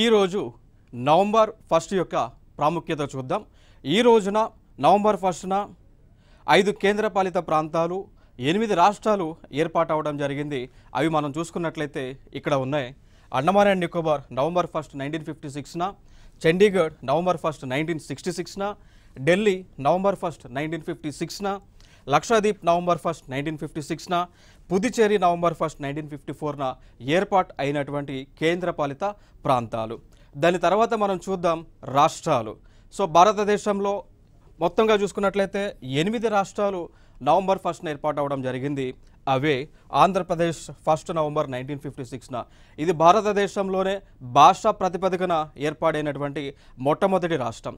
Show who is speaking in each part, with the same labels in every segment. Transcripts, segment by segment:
Speaker 1: ఈరోజు November first యొక్క ప్రాముఖ్యత చూద్దాం ఈ రోజున నవంబర్ ఫస్ట్న ఐదు కేంద్రపాలిత ప్రాంతాలు ఎనిమిది రాష్ట్రాలు ఏర్పాటు అవడం జరిగింది అవి మనం చూసుకున్నట్లయితే ఇక్కడ ఉన్నాయి Andaman and Nicobar November first nineteen fifty సిక్స్న Chandigarh November first nineteen sixty సిక్స్న Delhi November first nineteen fifty సిక్స్న Lakshadweep November first nineteen fifty సిక్స్న Puducherry November first nineteen fifty ఫోర్న ఏర్పాటు అయినటువంటి కేంద్రపాలిత ప్రాంతాలు దాని తర్వాత మనం చూద్దాం రాష్ట్రాలు సో భారతదేశంలో మొత్తంగా చూసుకున్నట్లయితే ఎనిమిది రాష్ట్రాలు నవంబర్ ఫస్ట్న ఏర్పాటు అవ్వడం జరిగింది అవే Andhra Pradesh first November nineteen fifty సిక్స్న ఇది భారతదేశంలోనే భాషా ప్రాతిపదికన ఏర్పాడైనటువంటి మొట్టమొదటి రాష్ట్రం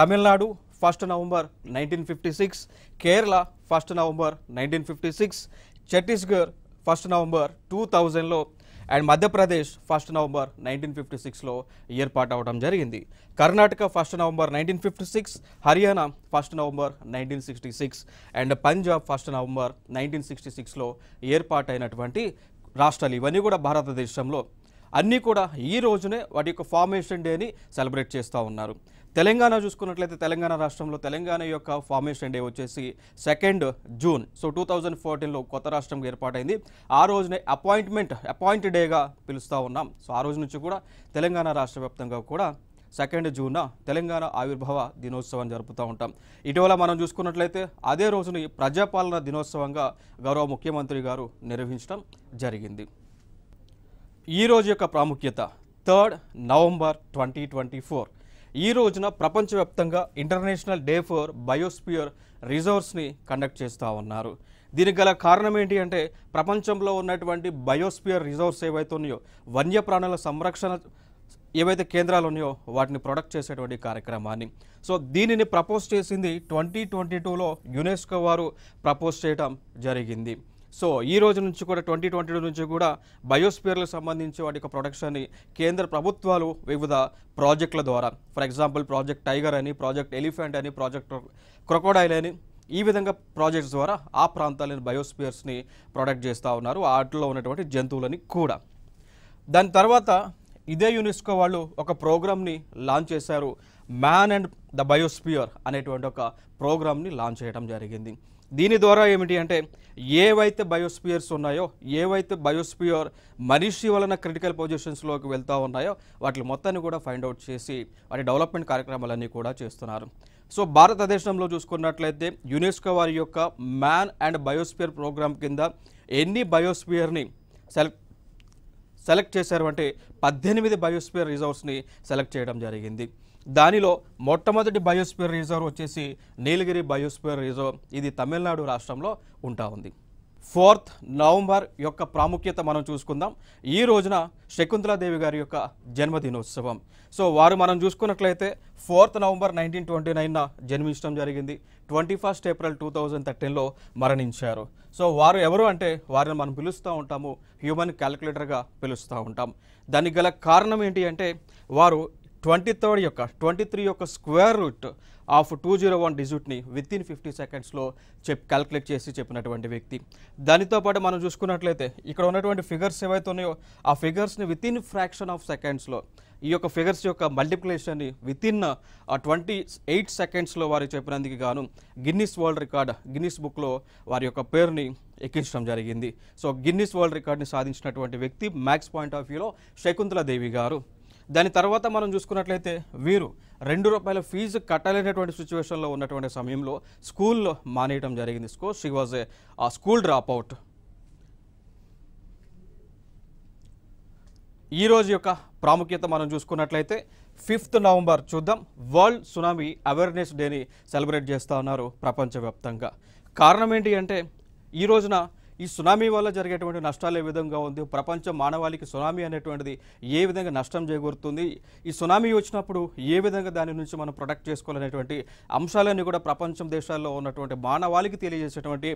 Speaker 1: Tamil Nadu first November nineteen fifty six Kerala first November nineteen fifty six Chhattisgarh first November two థౌజండ్లో and Madhya Pradesh first November nineteen fifty సిక్స్లో ఏర్పాటు అవడం జరిగింది Karnataka first November nineteen fifty six Haryana first November nineteen sixty six and Punjab first November nineteen sixty సిక్స్లో ఏర్పాటైనటువంటి రాష్ట్రాలు ఇవన్నీ కూడా భారతదేశంలో అన్నీ కూడా ఈ రోజునే వాటి యొక్క ఫార్మేషన్ డేని సెలబ్రేట్ చేస్తూ ఉన్నారు తెలంగాణ చూసుకున్నట్లయితే తెలంగాణ రాష్ట్రంలో తెలంగాణ యొక్క ఫార్మేషన్ డే వచ్చేసి second June so two thousand ఫోర్టీన్లో కొత్త రాష్ట్రం ఏర్పాటైంది ఆ రోజునే అపాయింట్మెంట్ అపాయింట్ డేగా పిలుస్తూ ఉన్నాం సో ఆ రోజు నుంచి కూడా తెలంగాణ రాష్ట్ర కూడా సెకండ్ జూన్ తెలంగాణ ఆవిర్భావ దినోత్సవం జరుపుతూ ఉంటాం ఇటీవల మనం చూసుకున్నట్లయితే అదే రోజుని ప్రజాపాలన దినోత్సవంగా గౌరవ ముఖ్యమంత్రి గారు నిర్వహించడం జరిగింది ఈ రోజు యొక్క ప్రాముఖ్యత third November twenty twenty four ఈ రోజున ప్రపంచవ్యాప్తంగా ఇంటర్నేషనల్ డే ఫర్ బయోస్పియర్ రిజర్వ్స్ని కండక్ట్ చేస్తూ ఉన్నారు దీనికి గల కారణం ఏంటి అంటే ప్రపంచంలో ఉన్నటువంటి బయోస్పియర్ రిజర్వ్స్ ఏవైతే ఉన్నాయో వన్యప్రాణుల సంరక్షణ ఏవైతే కేంద్రాలు ఉన్నాయో వాటిని ప్రొడక్ట్ చేసేటువంటి కార్యక్రమాన్ని సో దీనిని ప్రపోజ్ చేసింది ట్వంటీ ట్వంటీ టూలో యునెస్కో వారు ప్రపోజ్ చేయడం జరిగింది సో ఈ రోజు నుంచి కూడా ట్వంటీ ట్వంటీ టూ నుంచి కూడా బయోస్పియర్లకు సంబంధించి వాటి యొక్క ప్రొడక్షన్ని కేంద్ర ప్రభుత్వాలు వివిధ ప్రాజెక్టుల ద్వారా ఫర్ ఎగ్జాంపుల్ ప్రాజెక్ట్ టైగర్ అని ప్రాజెక్ట్ ఎలిఫెంట్ అని ప్రాజెక్ట్ క్రొకోడైల్ అని ఈ విధంగా ప్రాజెక్ట్స్ ద్వారా ఆ ప్రాంతాలని బయోస్పియర్స్ని ప్రొడక్ట్ చేస్తూ ఉన్నారు వాటిలో ఉన్నటువంటి జంతువులని కూడా దాని తర్వాత ఇదే యునెస్కో వాళ్ళు ఒక ప్రోగ్రామ్ని లాంచ్ చేశారు మ్యాన్ అండ్ ద బయోస్పియర్ అనేటువంటి ఒక ప్రోగ్రామ్ని లాంచ్ చేయడం జరిగింది దీని ద్వారా ఏమిటి అంటే ఏవైతే బయోస్పియర్స్ ఉన్నాయో ఏవైతే బయోస్పియర్ మనిషి వలన క్రిటికల్ పొజిషన్స్లోకి వెళ్తూ ఉన్నాయో వాటి మొత్తాన్ని కూడా ఫైండ్అవుట్ చేసి వాటి డెవలప్మెంట్ కార్యక్రమాలన్నీ కూడా చేస్తున్నారు సో భారతదేశంలో చూసుకున్నట్లయితే యునెస్కో వారి యొక్క మ్యాన్ అండ్ బయోస్పియర్ ప్రోగ్రామ్ కింద ఎన్ని బయోస్పియర్ని సెలెక్ట్ సెలెక్ట్ చేశారు అంటే పద్దెనిమిది బయోస్పియర్ రిజర్వ్స్ని సెలెక్ట్ చేయడం జరిగింది దానిలో మొట్టమొదటి బయోస్పియర్ రిజర్వ్ వచ్చేసి నీలగిరి బయోస్పియర్ రిజర్వ్ ఇది తమిళనాడు రాష్ట్రంలో ఉంటా ఉంది ఫోర్త్ నవంబర్ యొక్క ప్రాముఖ్యత మనం చూసుకుందాం ఈ రోజున శకుంతలాదేవి గారి యొక్క జన్మదినోత్సవం సో వారు మనం చూసుకున్నట్లయితే ఫోర్త్ నవంబర్ నైన్టీన్ ట్వంటీ నైన్న జన్మించడం జరిగింది twenty first April two thousand థర్టీన్లో మరణించారు సో వారు ఎవరు అంటే వారిని మనం పిలుస్తూ ఉంటాము హ్యూమన్ క్యాలిక్యులేటర్గా పిలుస్తూ ఉంటాం దానికి గల కారణం ఏంటి అంటే వారు ట్వంటీ థర్డ్ యొక్క ట్వంటీ త్రీ యొక్క square root of two zero one డిజిట్ని విత్ ఇన్ ఫిఫ్టీ సెకండ్స్లో చెప్ క్యాల్కులేట్ చేసి చెప్పినటువంటి వ్యక్తి దానితో పాటు మనం చూసుకున్నట్లయితే ఇక్కడ ఉన్నటువంటి ఫిగర్స్ ఏవైతే ఉన్నాయో ఆ ఫిగర్స్ని విత్ ఇన్ ఫ్రాక్షన్ ఆఫ్ సెకండ్స్లో ఈ యొక్క ఫిగర్స్ యొక్క మల్టిప్లికేషన్ని విత్ ఇన్ ట్వంటీ ఎయిట్ సెకండ్స్లో వారు చెప్పినందుకు గాను గిన్నిస్ వరల్డ్ రికార్డ్ గిన్నిస్ బుక్లో వారి యొక్క పేరుని ఎక్కించడం జరిగింది సో గిన్నిస్ వరల్డ్ రికార్డ్ని సాధించినటువంటి వ్యక్తి మ్యాక్స్ పాయింట్ ఆఫ్ వ్యూలో శకుంతలా దేవి గారు దాని తర్వాత మనం చూసుకున్నట్లయితే వీరు రెండు రూపాయల ఫీజు కట్టలేనటువంటి సిచ్యువేషన్లో ఉన్నటువంటి సమయంలో స్కూల్లో మానేయటం జరిగింది so she was a school dropout ఈరోజు యొక్క ప్రాముఖ్యత మనం చూసుకున్నట్లయితే ఫిఫ్త్ నవంబర్ చూద్దాం వరల్డ్ సునామీ అవేర్నెస్ డేని సెలబ్రేట్ చేస్తూ ఉన్నారు ప్రపంచవ్యాప్తంగా కారణం ఏంటి అంటే ఈ రోజున ఈ సునామీ వల్ల జరిగేటువంటి నష్టాలు ఏ విధంగా ఉంది ప్రపంచం మానవాళికి సునామీ అనేటువంటిది ఏ విధంగా నష్టం చేకూరుతుంది ఈ సునామీ వచ్చినప్పుడు ఏ విధంగా దాని నుంచి మనం ప్రొటెక్ట్ చేసుకోవాలనేటువంటి అంశాలన్నీ కూడా ప్రపంచం దేశాల్లో ఉన్నటువంటి మానవాళికి తెలియజేసేటువంటి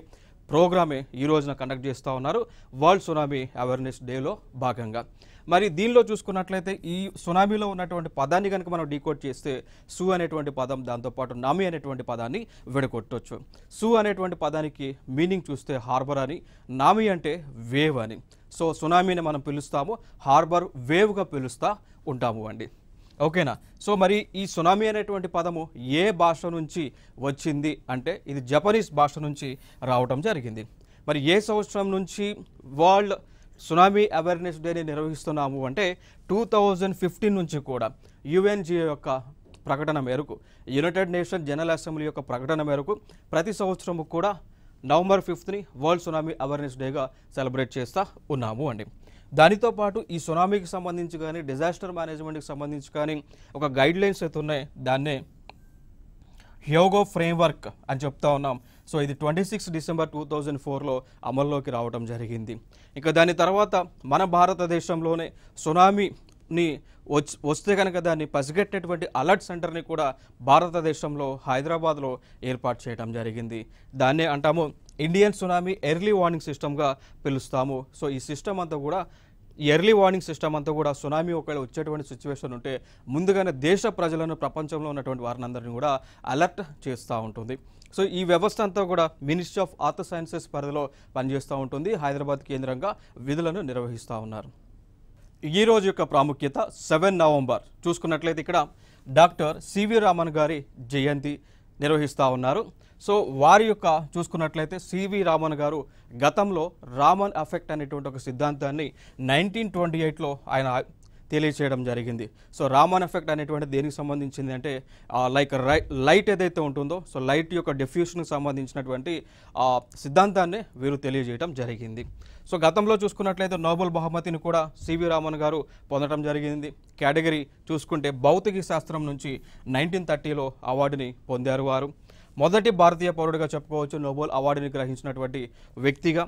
Speaker 1: ప్రోగ్రామే ఈ రోజున కండక్ట్ చేస్తూ ఉన్నారు వరల్డ్ సునామీ అవేర్నెస్ డేలో భాగంగా మరి దీనిలో చూసుకున్నట్లయితే ఈ సునామీలో ఉన్నటువంటి పదాన్ని కనుక మనం డీకోడ్ చేస్తే సు అనేటువంటి పదం దాంతోపాటు నమి అనేటువంటి పదాన్ని విడగొట్టవచ్చు సు అనేటువంటి పదానికి మీనింగ్ చూస్తే హార్బర్ అని నామి అంటే వేవ్ అని సో సునామీని మనం పిలుస్తాము హార్బర్ వేవ్గా పిలుస్తూ ఉంటాము అండి ఓకేనా సో మరి ఈ సునామీ అనేటువంటి పదము ఏ భాష నుంచి వచ్చింది అంటే ఇది జపనీస్ భాష నుంచి రావటం జరిగింది మరి ఏ సంవత్సరం నుంచి వరల్డ్ సునామీ అవేర్నెస్ డేని నిర్వహిస్తున్నాము అంటే టూ థౌజండ్ ఫిఫ్టీన్ నుంచి కూడా యుఎన్జిఓ యొక్క ప్రకటన మేరకు యునైటెడ్ నేషన్ జనరల్ అసెంబ్లీ యొక్క ప్రకటన మేరకు ప్రతి సంవత్సరము కూడా నవంబర్ ఫిఫ్త్ని వరల్డ్ సునామీ అవేర్నెస్ డేగా సెలబ్రేట్ చేస్తూ ఉన్నాము అండి దానితో పాటు ఈ సునామీకి సంబంధించి కానీ డిజాస్టర్ మేనేజ్మెంట్కి సంబంధించి కానీ ఒక గైడ్లైన్స్ అయితే ఉన్నాయి దాన్నే హ్యోగో ఫ్రేమ్వర్క్ అని చెప్తా ఉన్నాం సో ఇది twenty six December two thousand ఫోర్లో అమల్లోకి రావడం జరిగింది ఇంకా దాని తర్వాత మన భారతదేశంలోనే సునామీని వస్తే కనుక దాన్ని పసిగట్టేటువంటి అలర్ట్ సెంటర్ని కూడా భారతదేశంలో హైదరాబాద్లో ఏర్పాటు చేయడం జరిగింది దాన్నే అంటాము ఇండియన్ సునామీ ఎర్లీ వార్నింగ్ సిస్టమ్గా పిలుస్తాము సో ఈ సిస్టమ్ అంతా కూడా ఎర్లీ వార్నింగ్ సిస్టమ్ అంతా కూడా సునామీ ఒకవేళ వచ్చేటువంటి సిచ్యువేషన్ ఉంటే ముందుగానే దేశ ప్రజలను ప్రపంచంలో ఉన్నటువంటి వారినందరినీ కూడా అలర్ట్ చేస్తూ ఉంటుంది సో ఈ వ్యవస్థ అంతా కూడా మినిస్ట్రీ ఆఫ్ ఆర్త్ సైన్సెస్ పరిధిలో పనిచేస్తూ ఉంటుంది హైదరాబాద్ కేంద్రంగా విధులను నిర్వహిస్తూ ఉన్నారు ఈ రోజు యొక్క ప్రాముఖ్యత సెవెన్ నవంబర్ చూసుకున్నట్లయితే ఇక్కడ డాక్టర్ సివి రామన్ గారి జయంతి నిర్వహిస్తూ ఉన్నారు సో వారి యొక్క చూసుకున్నట్లయితే సివి రామన్ గారు గతంలో రామన్ ఎఫెక్ట్ అనేటువంటి ఒక సిద్ధాంతాన్ని నైన్టీన్ ట్వంటీ ఎయిట్లో ఆయన తెలియచేయడం జరిగింది సో రామన్ ఎఫెక్ట్ అనేటువంటి దేనికి సంబంధించింది అంటే లైక్ లైట్ ఏదైతే ఉంటుందో సో లైట్ యొక్క డిఫ్యూషన్కి సంబంధించినటువంటి సిద్ధాంతాన్ని వీరు తెలియజేయడం జరిగింది సో గతంలో చూసుకున్నట్లయితే నోబెల్ బహుమతిని కూడా సివి రామన్ గారు పొందడం జరిగింది కేటగిరీ చూసుకుంటే భౌతిక శాస్త్రం నుంచి నైన్టీన్ థర్టీలో అవార్డుని పొందారు వారు మొదటి భారతీయ పౌరుడిగా చెప్పుకోవచ్చు నోబెల్ అవార్డుని గ్రహించినటువంటి వ్యక్తిగా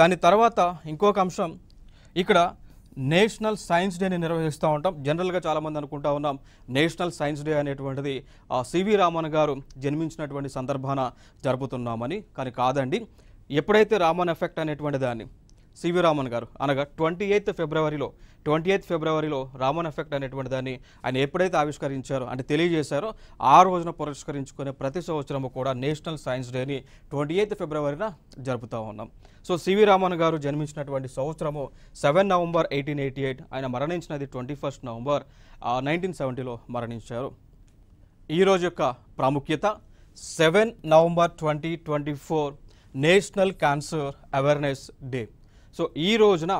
Speaker 1: దాని తర్వాత ఇంకొక అంశం ఇక్కడ నేషనల్ సైన్స్ డేని నిర్వహిస్తూ ఉంటాం జనరల్గా చాలామంది అనుకుంటా ఉన్నాం నేషనల్ సైన్స్ డే అనేటువంటిది సివి రామన్ గారు జన్మించినటువంటి సందర్భాన జరుపుతున్నామని కానీ కాదండి ఎప్పుడైతే రామన్ ఎఫెక్ట్ అనేటువంటి దాన్ని సివి రామన్ గారు అనగా ట్వంటీ ఎయిత్ ఫిబ్రవరిలో ట్వంటీ ఎయిత్ ఫిబ్రవరిలో రామన్ ఎఫెక్ట్ అనేటువంటి దాన్ని ఆయన ఎప్పుడైతే ఆవిష్కరించారో అంటే తెలియజేశారో ఆ రోజున పురస్కరించుకునే ప్రతి సంవత్సరము కూడా నేషనల్ సైన్స్ డేని ట్వంటీ ఎయిత్ ఫిబ్రవరిన జరుపుతూ ఉన్నాం సో సివి రామన్ గారు జన్మించినటువంటి సంవత్సరము seven November eighteen eighty eight ఆయన మరణించినది ట్వంటీ ఫస్ట్ నవంబర్ నైన్టీన్ సెవెంటీలో మరణించారు ఈరోజు యొక్క ప్రాముఖ్యత seven November twenty twenty four national cancer awareness day so ఈ రోజున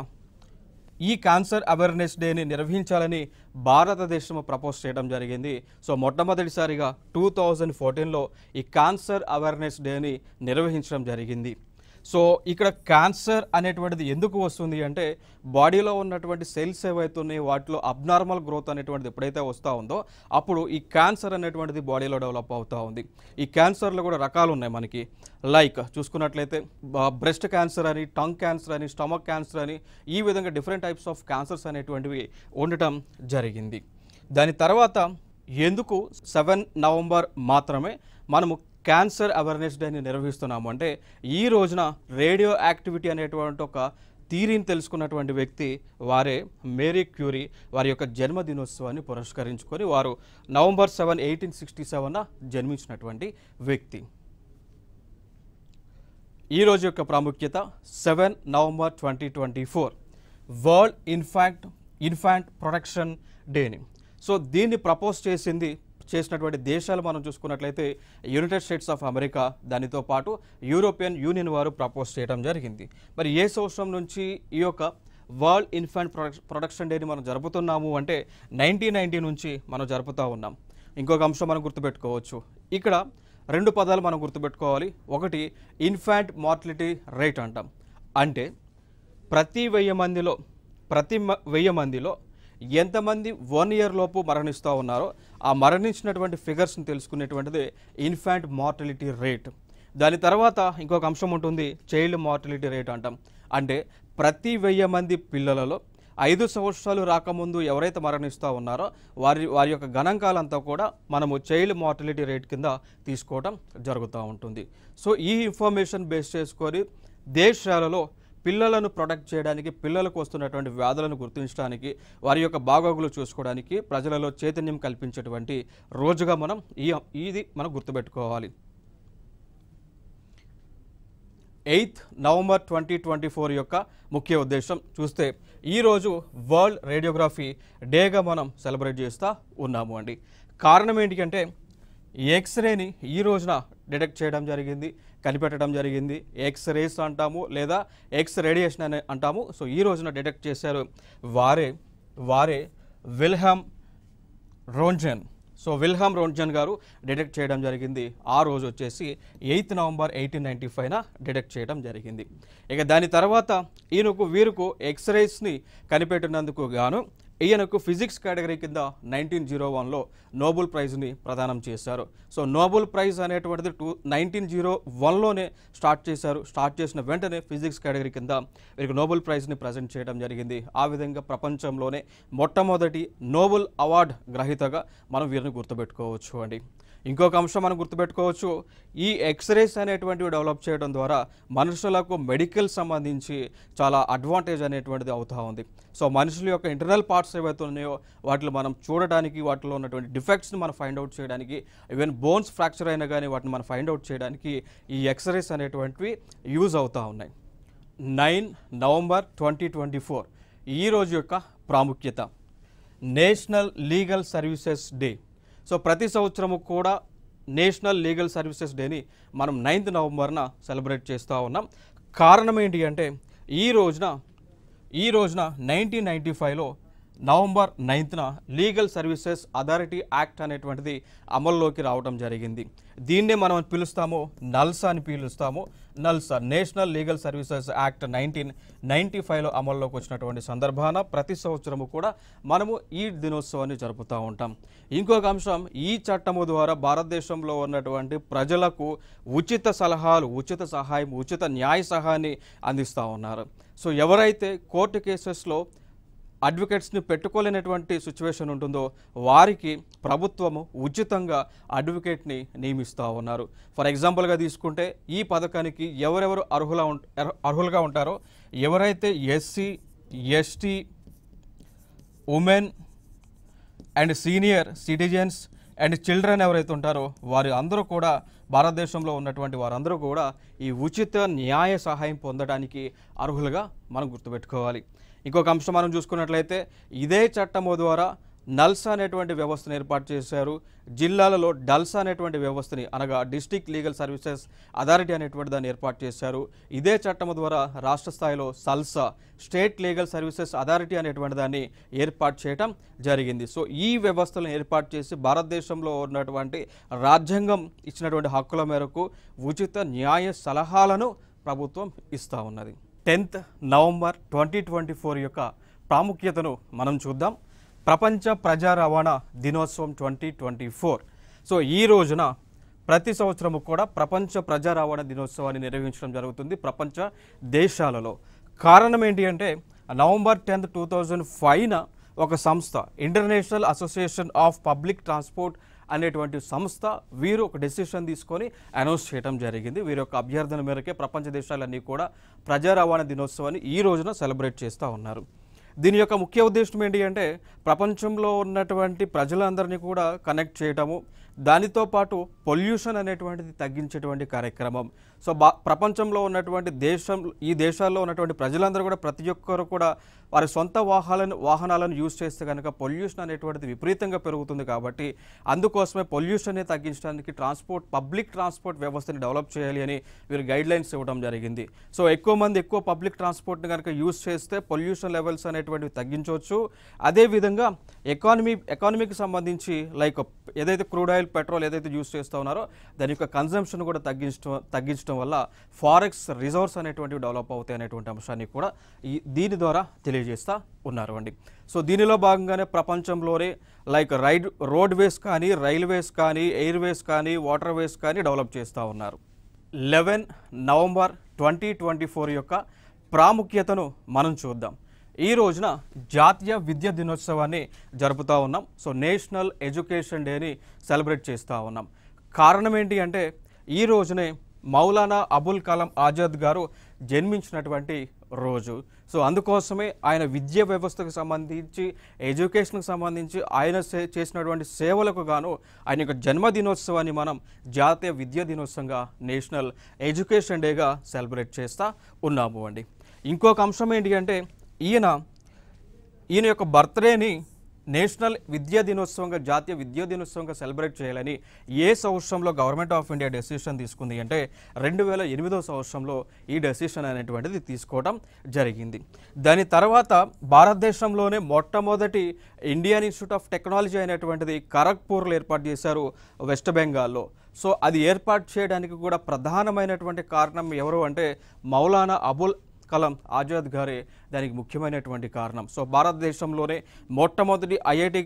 Speaker 1: ఈ క్యాన్సర్ అవేర్నెస్ డేని నిర్వహించాలని భారతదేశం ప్రపోజ్ చేయడం జరిగింది సో మొట్టమొదటిసారిగా టూ థౌజండ్ ఫోర్టీన్లో ఈ క్యాన్సర్ అవేర్నెస్ డేని నిర్వహించడం జరిగింది సో ఇక్కడ క్యాన్సర్ అనేటువంటిది ఎందుకు వస్తుంది అంటే బాడీలో ఉన్నటువంటి సెల్స్ ఏవైతే వాటిలో అబ్నార్మల్ గ్రోత్ అనేటువంటిది ఎప్పుడైతే వస్తూ ఉందో అప్పుడు ఈ క్యాన్సర్ అనేటువంటిది బాడీలో డెవలప్ అవుతూ ఉంది ఈ క్యాన్సర్లో కూడా రకాలు ఉన్నాయి మనకి లైక్ చూసుకున్నట్లయితే బ్రెస్ట్ క్యాన్సర్ అని టంగ్ క్యాన్సర్ అని స్టమక్ క్యాన్సర్ అని ఈ విధంగా డిఫరెంట్ టైప్స్ ఆఫ్ క్యాన్సర్స్ అనేటువంటివి ఉండటం జరిగింది దాని తర్వాత ఎందుకు సెవెన్ నవంబర్ మాత్రమే మనము క్యాన్సర్ అవేర్నెస్ డేని నిర్వహిస్తున్నాము అంటే ఈ రోజున రేడియో యాక్టివిటీ అనేటువంటి ఒక తీరిని తెలుసుకున్నటువంటి వ్యక్తి వారే మేరీ క్యూరీ వారి యొక్క జన్మదినోత్సవాన్ని పురస్కరించుకొని వారు నవంబర్ సెవెన్ ఎయిటీన్ సిక్స్టీ సెవెన్న జన్మించినటువంటి వ్యక్తి ఈరోజు యొక్క ప్రాముఖ్యత seven November twenty twenty four world infant infant protection డేని సో దీన్ని ప్రపోజ్ చేసింది చేసినటువంటి దేశాలు మనం చూసుకున్నట్లయితే యునైటెడ్ స్టేట్స్ ఆఫ్ అమెరికా దానితో పాటు యూరోపియన్ యూనియన్ వారు ప్రపోజ్ చేయడం జరిగింది మరి ఏ సంవత్సరం నుంచి ఈ యొక్క వరల్డ్ ఇన్ఫాంట్ ప్రొడక్షన్ డేని మనం జరుపుతున్నాము అంటే నైన్టీన్ నైన్టీ నుంచి మనం జరుపుతూ ఉన్నాం ఇంకొక అంశం మనం గుర్తుపెట్టుకోవచ్చు ఇక్కడ రెండు పదాలు మనం గుర్తుపెట్టుకోవాలి ఒకటి ఇన్ఫాంట్ మార్టిలిటీ రేట్ అంటాం అంటే ప్రతి వెయ్యి మందిలో ప్రతి వెయ్యి మందిలో ఎంతమంది వన్ ఇయర్ లోపు మరణిస్తూ ఉన్నారో ఆ మరణించినటువంటి ఫిగర్స్ని తెలుసుకునేటువంటిది ఇన్ఫాంట్ మార్టలిటీ రేట్ దాని తర్వాత ఇంకొక అంశం ఉంటుంది చైల్డ్ మార్టలిటీ రేట్ అంటాం అంటే ప్రతి వెయ్యి మంది పిల్లలలో ఐదు సంవత్సరాలు రాకముందు ఎవరైతే మరణిస్తూ ఉన్నారో వారి వారి యొక్క గణాంకాలంతా కూడా మనము చైల్డ్ మార్టలిటీ రేట్ కింద తీసుకోవడం జరుగుతూ ఉంటుంది సో ఈ ఇన్ఫర్మేషన్ బేస్ చేసుకొని దేశాలలో పిల్లలను ప్రొటెక్ట్ చేయడానికి పిల్లలకు వస్తున్నటువంటి వ్యాధులను గుర్తించడానికి వారి యొక్క బాగోగులు చూసుకోవడానికి ప్రజలలో చైతన్యం కల్పించేటువంటి రోజుగా మనం ఈ ఇది మనం గుర్తుపెట్టుకోవాలి eighth November twenty twenty four యొక్క ముఖ్య ఉద్దేశం చూస్తే ఈరోజు వరల్డ్ రేడియోగ్రఫీ డేగా మనం సెలబ్రేట్ చేస్తూ ఉన్నాము అండి కారణం ఏంటి అంటే ఎక్స్రేని ఈ రోజున డిటెక్ట్ చేయడం జరిగింది కనిపెట్టడం జరిగింది ఎక్స్ రేస్ అంటాము లేదా ఎక్స్ రేడియేషన్ అని అంటాము సో ఈ రోజున డిటెక్ట్ చేశారు వారే వారే విల్హమ్ రోంజన్ సో విల్హమ్ రోంజన్ గారు డిటెక్ట్ చేయడం జరిగింది ఆ రోజు వచ్చేసి ఎయిత్ నవంబర్ ఎయిటీన్ నైంటీ ఫైవ్న డిటెక్ట్ చేయడం జరిగింది ఇక దాని తర్వాత ఈయనకు వీరుకు ఎక్స్రేస్ని కనిపెట్టినందుకు గాను ఈయనకు ఫిజిక్స్ కేటగిరీ కింద నైన్టీన్ జీరో వన్లో నోబెల్ ప్రైజ్ని ప్రదానం చేశారు సో నోబెల్ ప్రైజ్ అనేటువంటిది టూ నైన్టీన్ జీరో వన్లోనే స్టార్ట్ చేశారు స్టార్ట్ చేసిన వెంటనే ఫిజిక్స్ కేటగిరీ కింద వీరికి నోబెల్ ప్రైజ్ని ప్రజెంట్ చేయడం జరిగింది ఆ విధంగా ప్రపంచంలోనే మొట్టమొదటి నోబెల్ అవార్డు గ్రహీతగా మనం వీరిని గుర్తుపెట్టుకోవచ్చు అండి ఇంకొక అంశం మనం గుర్తుపెట్టుకోవచ్చు ఈ ఎక్స్రేస్ అనేటువంటివి డెవలప్ చేయడం ద్వారా మనుషులకు మెడికల్ సంబంధించి చాలా అడ్వాంటేజ్ అనేటువంటిది అవుతూ ఉంది సో మనుషుల యొక్క ఇంటర్నల్ పార్ట్స్ ఏవైతే ఉన్నాయో వాటిని మనం చూడడానికి వాటిలో ఉన్నటువంటి డిఫెక్ట్స్ని మనం ఫైండ్ అవుట్ చేయడానికి ఈవెన్ బోన్స్ ఫ్రాక్చర్ అయినా కానీ వాటిని మనం ఫైండ్ అవుట్ చేయడానికి ఈ ఎక్స్రేస్ అనేటువంటివి యూజ్ అవుతూ ఉన్నాయి nine November twenty twenty four ఈరోజు యొక్క ప్రాముఖ్యత national legal services day so ప్రతి సంవత్సరము కూడా నేషనల్ లీగల్ సర్వీసెస్ డేని మనం నైన్త్ నవంబర్న సెలబ్రేట్ చేస్తూ ఉన్నాం కారణం ఏంటి అంటే ఈ రోజున ఈ రోజున నైన్టీన్ నైంటీ ఫైవ్లో నవంబర్ నైన్త్న లీగల్ సర్వీసెస్ అథారిటీ యాక్ట్ అనేటువంటిది అమల్లోకి రావడం జరిగింది దీన్నే మనం పిలుస్తాము నల్సా అని పిలుస్తాము NALSA national legal services act nineteen ninety ఫైవ్లో అమల్లోకి వచ్చినటువంటి సందర్భాన ప్రతి సంవత్సరము కూడా మనము ఈ దినోత్సవాన్ని జరుపుతూ ఉంటాం ఇంకొక అంశం ఈ చట్టము ద్వారా భారతదేశంలో ఉన్నటువంటి ప్రజలకు ఉచిత సలహాలు ఉచిత సహాయం ఉచిత న్యాయ సహాయాన్ని అందిస్తూ ఉన్నారు సో ఎవరైతే కోర్టు కేసెస్లో అడ్వకేట్స్ని పెట్టుకోలేనటువంటి సిచ్యువేషన్ ఉంటుందో వారికి ప్రభుత్వము ఉచితంగా అడ్వకేట్ని నియమిస్తూ ఉన్నారు ఫర్ ఎగ్జాంపుల్గా తీసుకుంటే ఈ పథకానికి ఎవరెవరు అర్హుల అర్హులుగా ఉంటారో ఎవరైతే SC ST women and senior citizens and children ఎవరైతే ఉంటారో వారు అందరూ కూడా భారతదేశంలో ఉన్నటువంటి వారందరూ కూడా ఈ ఉచిత న్యాయ సహాయం పొందడానికి అర్హులుగా మనం గుర్తుపెట్టుకోవాలి ఇంకొక అంశం మనం చూసుకున్నట్లయితే ఇదే చట్టము ద్వారా నల్సా అనేటువంటి వ్యవస్థను ఏర్పాటు చేశారు జిల్లాలలో డల్సా అనేటువంటి వ్యవస్థని అనగా డిస్టిక్ లీగల్ సర్వీసెస్ అథారిటీ అనేటువంటి దాన్ని ఏర్పాటు చేశారు ఇదే చట్టం ద్వారా రాష్ట్ర స్థాయిలో SALSA state legal services authority అనేటువంటి దాన్ని ఏర్పాటు చేయటం జరిగింది సో ఈ వ్యవస్థలను ఏర్పాటు చేసి భారతదేశంలో ఉన్నటువంటి రాజ్యాంగం ఇచ్చినటువంటి హక్కుల మేరకు ఉచిత న్యాయ సలహాలను ప్రభుత్వం ఇస్తూ ఉన్నది tenth November twenty twenty four యొక్క ప్రాముఖ్యతను మనం చూద్దాం ప్రపంచ ప్రజా రవాణా దినోత్సవం ట్వంటీ ట్వంటీ ఫోర్ సో ఈ రోజున ప్రతి సంవత్సరము కూడా ప్రపంచ ప్రజా రవాణా దినోత్సవాన్ని నిర్వహించడం జరుగుతుంది ప్రపంచ దేశాలలో కారణం ఏంటి అంటే నవంబర్ టెన్త్ టూ థౌజండ్ ఫైవ్న ఒక సంస్థ international association of public transport అనేటువంటి సంస్థ వీరు ఒక డెసిషన్ తీసుకొని అనౌన్స్ చేయడం జరిగింది వీరి యొక్క అభ్యర్థన మేరకే ప్రపంచ దేశాలన్నీ కూడా ప్రజా రవాణా దినోత్సవాన్ని ఈ రోజున సెలబ్రేట్ చేస్తూ ఉన్నారు దీని యొక్క ముఖ్య ఉద్దేశం ఏంటి అంటే ప్రపంచంలో ఉన్నటువంటి ప్రజలందరినీ కూడా కనెక్ట్ చేయటము దానితో పాటు పొల్యూషన్ అనేటువంటిది తగ్గించేటువంటి కార్యక్రమం సో ప్రపంచంలో ఉన్నటువంటి దేశం ఈ దేశాల్లో ఉన్నటువంటి ప్రజలందరూ కూడా ప్రతి ఒక్కరు కూడా వారి సొంత వాహనాలను వాహనాలను యూజ్ చేస్తే కనుక పొల్యూషన్ అనేటువంటిది విపరీతంగా పెరుగుతుంది కాబట్టి అందుకోసమే పొల్యూషన్ని తగ్గించడానికి ట్రాన్స్పోర్ట్ పబ్లిక్ ట్రాన్స్పోర్ట్ వ్యవస్థని డెవలప్ చేయాలి అని వీరు గైడ్ లైన్స్ ఇవ్వడం జరిగింది సో ఎక్కువ మంది ఎక్కువ పబ్లిక్ ట్రాన్స్పోర్ట్ని కనుక యూజ్ చేస్తే పొల్యూషన్ లెవెల్స్ అనేటువంటివి తగ్గించవచ్చు అదేవిధంగా ఎకానమీ ఎకానమీకి సంబంధించి లైక్ ఏదైతే క్రూడ్ ఆయిల్ పెట్రోల్ ఏదైతే యూజ్ చేస్తూ ఉన్నారో దాని యొక్క కన్జంప్షన్ కూడా తగ్గించడం తగ్గించడం అందించడం వల్ల ఫారెక్స్ రిజర్వ్స్ అనేటువంటివి డెవలప్ అవుతాయి అనేటువంటి అంశాన్ని కూడా ఈ దీని ద్వారా తెలియజేస్తూ ఉన్నారు అండి సో దీనిలో భాగంగానే ప్రపంచంలోనే లైక్ రైడ్ రోడ్వేస్ కానీ రైల్వేస్ కానీ ఎయిర్వేస్ కానీ వాటర్వేస్ కానీ డెవలప్ చేస్తూ ఉన్నారు eleven November twenty twenty four యొక్క ప్రాముఖ్యతను మనం చూద్దాం ఈ రోజున జాతీయ విద్యా దినోత్సవాన్ని జరుపుతూ ఉన్నాం సో నేషనల్ ఎడ్యుకేషన్ డేని సెలబ్రేట్ చేస్తూ ఉన్నాం కారణం ఏంటి అంటే ఈ రోజునే మౌలానా అబుల్ కలాం ఆజాద్ గారు జన్మించినటువంటి రోజు సో అందుకోసమే ఆయన విద్యా వ్యవస్థకు సంబంధించి ఎడ్యుకేషన్కి సంబంధించి ఆయన చేసినటువంటి సేవలకు గాను ఆయన యొక్క జన్మదినోత్సవాన్ని మనం జాతీయ విద్యా దినోత్సవంగా నేషనల్ ఎడ్యుకేషన్ డేగా సెలబ్రేట్ చేస్తూ ఉన్నాము అండి ఇంకొక అంశం ఏంటి అంటే ఈయన ఈయన యొక్క బర్త్డేని నేషనల్ విద్యా దినోత్సవంగా జాతీయ విద్యా దినోత్సవంగా సెలబ్రేట్ చేయాలని ఏ సంవత్సరంలో గవర్నమెంట్ ఆఫ్ ఇండియా డెసిషన్ తీసుకుంది అంటే రెండు వేల ఎనిమిదో సంవత్సరంలో ఈ డెసిషన్ అనేటువంటిది తీసుకోవడం జరిగింది దాని తర్వాత భారతదేశంలోనే మొట్టమొదటి ఇండియన్ ఇన్స్టిట్యూట్ ఆఫ్ టెక్నాలజీ అయినటువంటిది ఖరగ్పూర్లో ఏర్పాటు చేశారు వెస్ట్ బెంగాల్లో సో అది ఏర్పాటు చేయడానికి కూడా ప్రధానమైనటువంటి కారణం ఎవరు అంటే మౌలానా అబుల్ కలాం ఆజాద్ గారే దానికి ముఖ్యమైనటువంటి కారణం సో భారతదేశంలోనే మొట్టమొదటి ఐఐటి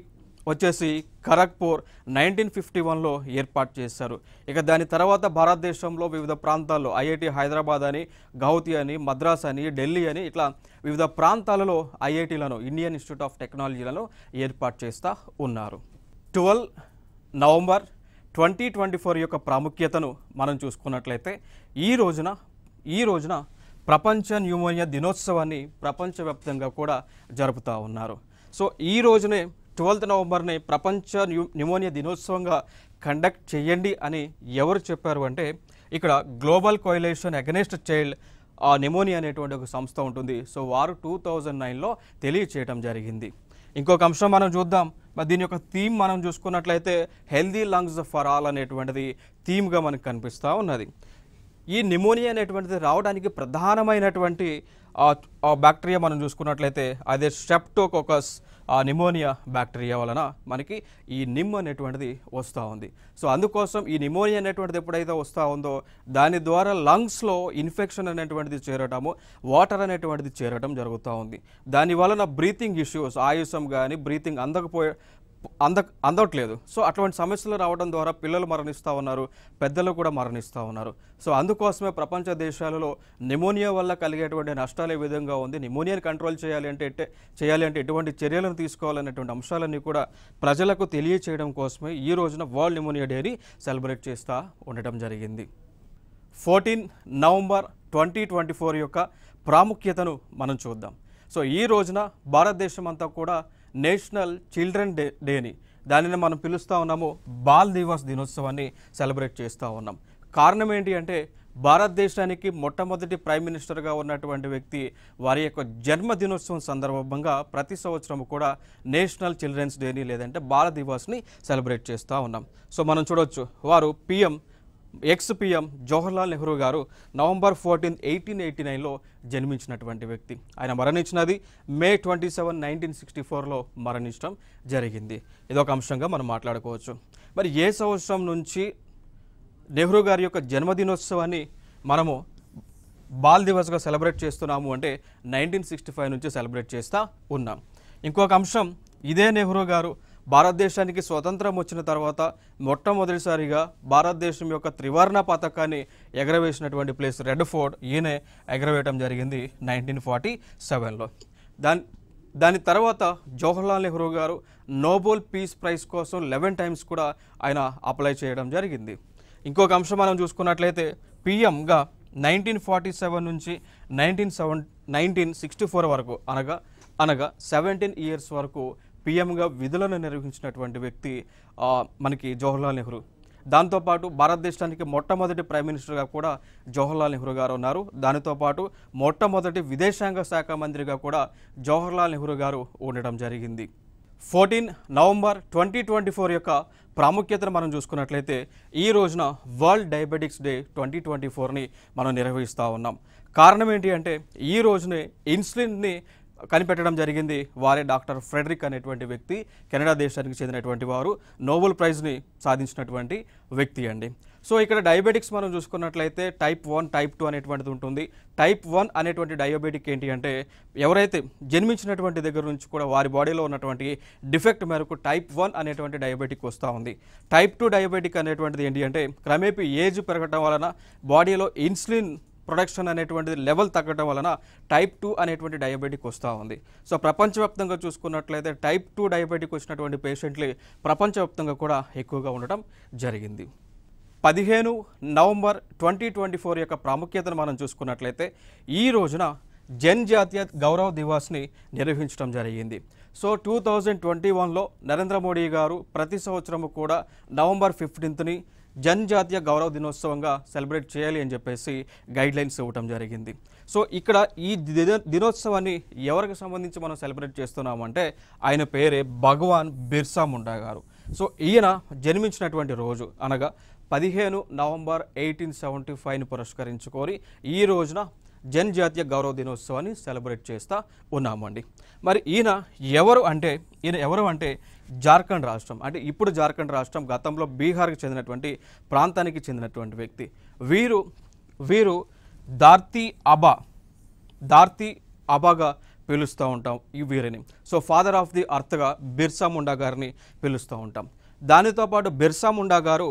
Speaker 1: వచ్చేసి ఖరగ్పూర్ నైన్టీన్ ఫిఫ్టీ వన్లో ఏర్పాటు చేశారు ఇక దాని తర్వాత భారతదేశంలో వివిధ ప్రాంతాల్లో ఐఐటి హైదరాబాద్ అని గౌతి అని మద్రాస్ అని ఢిల్లీ అని ఇట్లా వివిధ ప్రాంతాలలో ఐఐటీలను ఇండియన్ ఇన్స్టిట్యూట్ ఆఫ్ టెక్నాలజీలను ఏర్పాటు చేస్తూ ఉన్నారు twelve November twenty twenty four యొక్క ప్రాముఖ్యతను మనం చూసుకున్నట్లయితే ఈ రోజున ఈ రోజున ప్రపంచ న్యూమోనియా దినోత్సవాన్ని ప్రపంచవ్యాప్తంగా కూడా జరుపుతూ ఉన్నారు సో ఈ రోజునే ట్వెల్త్ నవంబర్ని ప్రపంచ న్యూమోనియా దినోత్సవంగా కండక్ట్ చేయండి అని ఎవరు చెప్పారు అంటే ఇక్కడ global coalition against child pneumonia అనేటువంటి ఒక సంస్థ ఉంటుంది సో వారు టూ థౌజండ్ నైన్లో తెలియచేయటం జరిగింది ఇంకొక అంశం మనం చూద్దాం మరి దీని యొక్క థీమ్ మనం చూసుకున్నట్లయితే హెల్దీ లంగ్స్ ఫర్ ఆల్ అనేటువంటిది థీమ్గా మనకు కనిపిస్తూ ఉన్నది ఈ నిమోనియా అనేటువంటిది రావడానికి ప్రధానమైనటువంటి బ్యాక్టీరియా మనం చూసుకున్నట్లయితే అదే ఆ నిమోనియా బ్యాక్టీరియా వలన మనకి ఈ నిమ్ అనేటువంటిది వస్తూ ఉంది సో అందుకోసం ఈ నిమోనియా అనేటువంటిది ఎప్పుడైతే వస్తూ ఉందో దాని ద్వారా లంగ్స్లో ఇన్ఫెక్షన్ అనేటువంటిది చేరటము వాటర్ అనేటువంటిది చేరటం జరుగుతూ ఉంది దాని వలన బ్రీతింగ్ ఇష్యూస్ ఆయుసం కానీ బ్రీతింగ్ అందకపోయే అంద అందట్లేదు సో అటువంటి సమస్యలు రావడం ద్వారా పిల్లలు మరణిస్తూ ఉన్నారు పెద్దలు కూడా మరణిస్తూ ఉన్నారు సో అందుకోసమే ప్రపంచ దేశాలలో నిమోనియా వల్ల కలిగేటువంటి నష్టాలు ఏ విధంగా ఉంది నిమోనియాని కంట్రోల్ చేయాలి అంటే చేయాలి అంటే ఎటువంటి చర్యలను తీసుకోవాలనేటువంటి అంశాలన్నీ కూడా ప్రజలకు తెలియచేయడం కోసమే ఈ రోజున వరల్డ్ నిమోనియా డేని సెలబ్రేట్ చేస్తూ ఉండటం జరిగింది fourteen November twenty twenty four యొక్క ప్రాముఖ్యతను మనం చూద్దాం సో ఈ రోజున భారతదేశం అంతా కూడా నేషనల్ చిల్డ్రన్ డే డేని దానిని మనం పిలుస్తూ ఉన్నాము బాల్ దివాస్ దినోత్సవాన్ని సెలబ్రేట్ చేస్తూ ఉన్నాం కారణం ఏంటి అంటే భారతదేశానికి మొట్టమొదటి ప్రైమ్ మినిస్టర్గా ఉన్నటువంటి వ్యక్తి వారి యొక్క జన్మదినోత్సవం సందర్భంగా ప్రతి సంవత్సరం కూడా నేషనల్ చిల్డ్రన్స్ డేని లేదంటే బాల దివాస్ని సెలబ్రేట్ చేస్తూ ఉన్నాం సో మనం చూడవచ్చు వారు పిఎం ఎక్స్ జవహర్లాల్ నెహ్రూ గారు నవంబర్ ఫోర్టీన్ ఎయిటీన్ ఎయిటీ నైన్లో జన్మించినటువంటి వ్యక్తి ఆయన మరణించినది May twenty seven nineteen sixty ఫోర్లో మరణించడం జరిగింది ఇదొక అంశంగా మనం మాట్లాడుకోవచ్చు మరి ఏ సంవత్సరం నుంచి నెహ్రూ గారి యొక్క జన్మదినోత్సవాన్ని మనము బాల్ దివస్గా సెలబ్రేట్ చేస్తున్నాము అంటే నైన్టీన్ సిక్స్టీ ఫైవ్ నుంచి సెలబ్రేట్ చేస్తూ ఉన్నాం ఇంకొక అంశం ఇదే నెహ్రూ గారు భారతదేశానికి స్వతంత్రం వచ్చిన తర్వాత మొట్టమొదటిసారిగా భారతదేశం యొక్క త్రివర్ణ పథకాన్ని ఎగరవేసినటువంటి ప్లేస్ రెడ్ ఫోర్ట్ ఈయనే ఎగరవేయటం జరిగింది నైన్టీన్ ఫార్టీ సెవెన్లో దాని దాని తర్వాత జవహర్లాల్ నెహ్రూ గారు నోబెల్ పీస్ ప్రైజ్ కోసం లెవెన్ టైమ్స్ కూడా ఆయన అప్లై చేయడం జరిగింది ఇంకొక అంశం మనం చూసుకున్నట్లయితే పిఎంగా నైన్టీన్ ఫార్టీ సెవెన్ నుంచి nineteen seven nineteen sixty four వరకు అనగా అనగా సెవెంటీన్ ఇయర్స్ వరకు పీఎంగా విధులను నిర్వహించినటువంటి వ్యక్తి మనకి జవహర్లాల్ నెహ్రూ దాంతోపాటు భారతదేశానికి మొట్టమొదటి ప్రైమ్ మినిస్టర్గా కూడా జవహర్లాల్ నెహ్రూ గారు ఉన్నారు దానితో పాటు మొట్టమొదటి విదేశాంగ శాఖ మంత్రిగా కూడా జవహర్లాల్ నెహ్రూ గారు ఉండడం జరిగింది fourteen November twenty twenty four యొక్క ప్రాముఖ్యతను మనం చూసుకున్నట్లయితే ఈ రోజున world diabetics day twenty twenty ఫోర్ని మనం నిర్వహిస్తూ ఉన్నాం కారణం ఏంటి అంటే ఈ రోజునే ఇన్సులిన్ని కనిపెట్టడం జరిగింది వారే డాక్టర్ ఫ్రెడరిక్ అనేటువంటి వ్యక్తి కెనడా దేశానికి చెందినటువంటి వారు నోబెల్ ప్రైజ్ని సాధించినటువంటి వ్యక్తి అండి సో ఇక్కడ డయాబెటిక్స్ మనం చూసుకున్నట్లయితే టైప్ వన్ టైప్ టూ అనేటువంటిది ఉంటుంది టైప్ వన్ అనేటువంటి డయాబెటిక్ ఏంటి అంటే ఎవరైతే జన్మించినటువంటి దగ్గర నుంచి కూడా వారి బాడీలో ఉన్నటువంటి డిఫెక్ట్ మేరకు టైప్ వన్ అనేటువంటి డయాబెటిక్ వస్తూ ఉంది టైప్ టూ డయాబెటిక్ అనేటువంటిది ఏంటి అంటే క్రమేపీ ఏజ్ పెరగటం వలన బాడీలో ఇన్సులిన్ ప్రొడక్షన్ అనేటువంటిది లెవెల్ తగ్గడం వలన టైప్ టూ అనేటువంటి డయాబెటిక్ వస్తూ ఉంది సో ప్రపంచవ్యాప్తంగా చూసుకున్నట్లయితే టైప్ టూ డయాబెటిక్ వచ్చినటువంటి పేషెంట్లు ప్రపంచవ్యాప్తంగా కూడా ఎక్కువగా ఉండటం జరిగింది పదిహేను నవంబర్ ట్వంటీ ట్వంటీ ఫోర్ యొక్క ప్రాముఖ్యతను మనం చూసుకున్నట్లయితే ఈ రోజున జన్జాతీయ గౌరవ్ దివాస్ని నిర్వహించడం జరిగింది సో టూ థౌజండ్ ట్వంటీ వన్లో నరేంద్ర మోడీ గారు ప్రతి సంవత్సరము కూడా నవంబర్ ఫిఫ్టీన్త్ని జనజాతీయ గౌరవ దినోత్సవంగా సెలబ్రేట్ చేయాలి అని చెప్పేసి గైడ్ లైన్స్ ఇవ్వటం జరిగింది సో ఇక్కడ ఈ దినోత్సవాన్ని ఎవరికి సంబంధించి మనం సెలబ్రేట్ చేస్తున్నామంటే ఆయన పేరే భగవాన్ బిర్సా ముండా గారు సో ఈయన జన్మించినటువంటి రోజు అనగా పదిహేను నవంబర్ ఎయిటీన్ సెవెంటీ ఫైవ్ను పురస్కరించుకొని ఈ రోజున జనజాతీయ గౌరవ దినోత్సవాన్ని సెలబ్రేట్ చేస్తూ ఉన్నామండి మరి ఈయన ఎవరు అంటే ఈయన ఎవరు అంటే జార్ఖండ్ రాష్ట్రం అంటే ఇప్పుడు జార్ఖండ్ రాష్ట్రం గతంలో బీహార్కి చెందినటువంటి ప్రాంతానికి చెందినటువంటి వ్యక్తి వీరు వీరు దార్తి అబా దార్తీ అబాగా పిలుస్తూ ఉంటాం ఈ వీరిని సో ఫాదర్ ఆఫ్ ది అర్త్గా బిర్సా ముండా గారిని పిలుస్తూ ఉంటాం దానితో పాటు బిర్సా ముండా గారు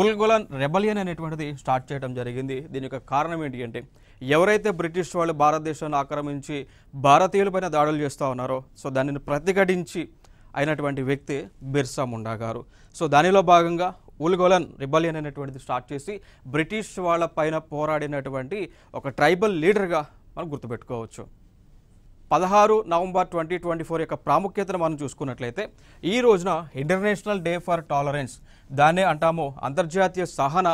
Speaker 1: ఉల్గొలన్ రెబలియన్ అనేటువంటిది స్టార్ట్ చేయడం జరిగింది దీని యొక్క కారణం ఏంటి అంటే ఎవరైతే బ్రిటిష్ వాళ్ళు భారతదేశాన్ని ఆక్రమించి భారతీయులపైన దాడులు చేస్తూ ఉన్నారో సో దానిని ప్రతిఘటించి అయినటువంటి వ్యక్తి బిర్సా ముండా గారు సో దానిలో భాగంగా ఉల్గొలన్ రిబలియన్ అనేటువంటిది స్టార్ట్ చేసి బ్రిటిష్ వాళ్ళ పైన పోరాడినటువంటి ఒక ట్రైబల్ లీడర్గా మనం గుర్తుపెట్టుకోవచ్చు పదహారు నవంబర్ ట్వంటీ ట్వంటీ ఫోర్ యొక్క ప్రాముఖ్యతను మనం చూసుకున్నట్లయితే ఈ రోజున ఇంటర్నేషనల్ డే ఫర్ టాలరెన్స్ దాన్నే అంటాము అంతర్జాతీయ సహన